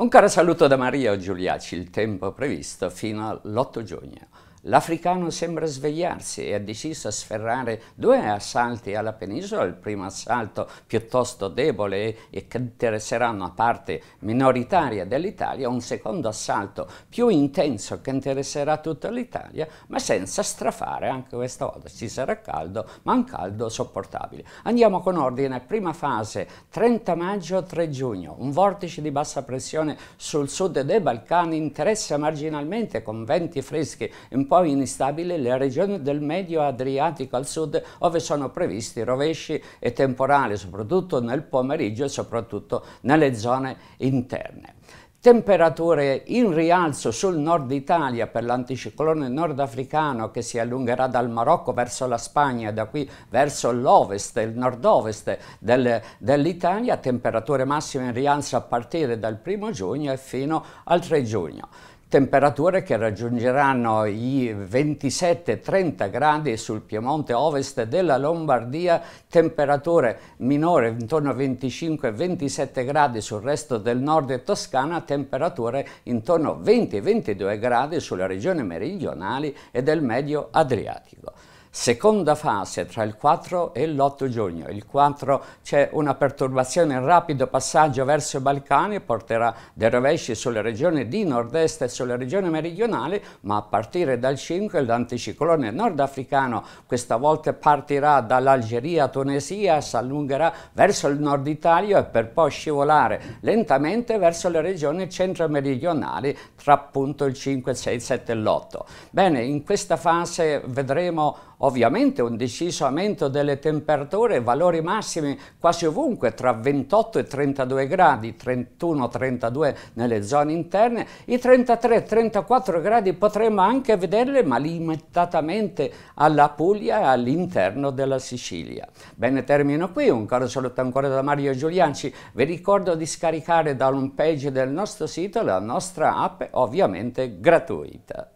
Un caro saluto da Maria Giuliaci, il tempo previsto fino all'8 giugno. L'africano sembra svegliarsi e ha deciso a sferrare due assalti alla penisola, il primo assalto piuttosto debole e che interesserà una parte minoritaria dell'Italia, un secondo assalto più intenso che interesserà tutta l'Italia, ma senza strafare, anche questa volta ci sarà caldo, ma un caldo sopportabile. Andiamo con ordine, prima fase 30 maggio-3 giugno, un vortice di bassa pressione sul sud dei Balcani interessa marginalmente con venti freschi in po' instabili le regioni del medio Adriatico al sud dove sono previsti rovesci e temporali soprattutto nel pomeriggio e soprattutto nelle zone interne. Temperature in rialzo sul nord Italia per l'anticiclone nordafricano che si allungherà dal Marocco verso la Spagna, e da qui verso l'ovest, il nord-ovest del, dell'Italia, temperature massime in rialzo a partire dal 1 giugno e fino al 3 giugno temperature che raggiungeranno i 27-30 gradi sul Piemonte ovest della Lombardia, temperature minore intorno a 25-27 gradi sul resto del nord e Toscana, temperature intorno a 20-22 gradi sulle regioni meridionali e del medio Adriatico. Seconda fase tra il 4 e l'8 giugno. Il 4 c'è una perturbazione, un rapido passaggio verso i Balcani, porterà dei rovesci sulle regioni di nord-est e sulle regioni meridionali, ma a partire dal 5 l'anticiclone nordafricano questa volta partirà dall'Algeria, Tunisia, si allungherà verso il nord Italia e per poi scivolare lentamente verso le regioni centro-meridionali tra appunto il 5, 6, 7 e l'8. Bene, in questa fase vedremo Ovviamente un deciso aumento delle temperature, valori massimi quasi ovunque tra 28 e 32 gradi, 31-32 nelle zone interne, i 33-34 gradi potremmo anche vederle ma limitatamente alla Puglia e all'interno della Sicilia. Bene, termino qui, un caro saluto ancora da Mario Giulianci, vi ricordo di scaricare dall'homepage del nostro sito la nostra app ovviamente gratuita.